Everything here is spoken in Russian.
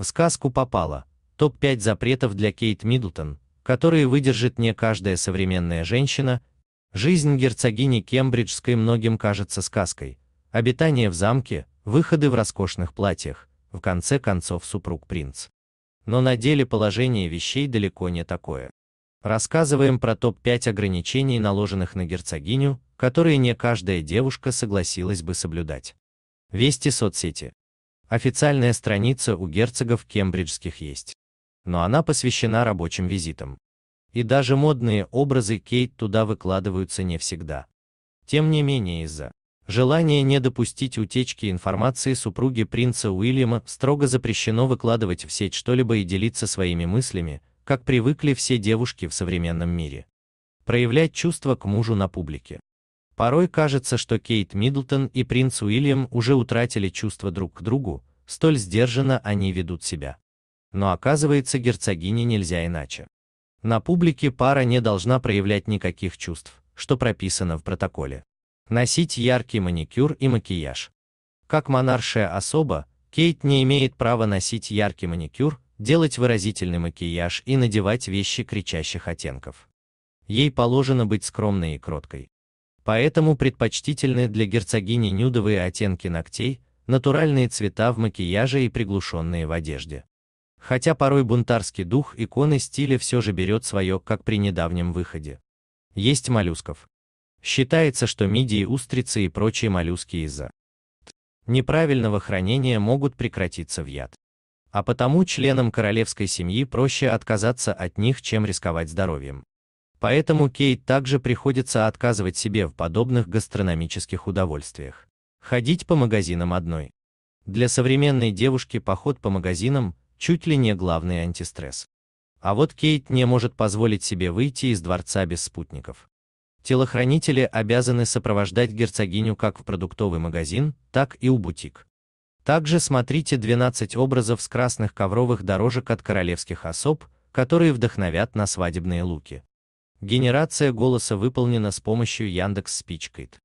В сказку попала. Топ-5 запретов для Кейт Миддлтон, которые выдержит не каждая современная женщина. Жизнь герцогини Кембриджской многим кажется сказкой. Обитание в замке, выходы в роскошных платьях, в конце концов супруг принц. Но на деле положение вещей далеко не такое. Рассказываем про топ-5 ограничений, наложенных на герцогиню, которые не каждая девушка согласилась бы соблюдать. Вести соцсети. Официальная страница у герцогов кембриджских есть. Но она посвящена рабочим визитам. И даже модные образы Кейт туда выкладываются не всегда. Тем не менее из-за желания не допустить утечки информации супруги принца Уильяма строго запрещено выкладывать в сеть что-либо и делиться своими мыслями, как привыкли все девушки в современном мире. Проявлять чувства к мужу на публике. Порой кажется, что Кейт Миддлтон и принц Уильям уже утратили чувство друг к другу, столь сдержанно они ведут себя. Но оказывается, герцогине нельзя иначе. На публике пара не должна проявлять никаких чувств, что прописано в протоколе. Носить яркий маникюр и макияж. Как монаршая особа, Кейт не имеет права носить яркий маникюр, делать выразительный макияж и надевать вещи кричащих оттенков. Ей положено быть скромной и кроткой. Поэтому предпочтительны для герцогини нюдовые оттенки ногтей, натуральные цвета в макияже и приглушенные в одежде. Хотя порой бунтарский дух иконы стиля все же берет свое, как при недавнем выходе. Есть моллюсков. Считается, что мидии, устрицы и прочие моллюски из-за неправильного хранения могут прекратиться в яд. А потому членам королевской семьи проще отказаться от них, чем рисковать здоровьем. Поэтому Кейт также приходится отказывать себе в подобных гастрономических удовольствиях. Ходить по магазинам одной. Для современной девушки поход по магазинам чуть ли не главный антистресс. А вот Кейт не может позволить себе выйти из дворца без спутников. Телохранители обязаны сопровождать герцогиню как в продуктовый магазин, так и у бутик. Также смотрите 12 образов с красных ковровых дорожек от королевских особ, которые вдохновят на свадебные луки. Генерация голоса выполнена с помощью Яндекс Speechkit.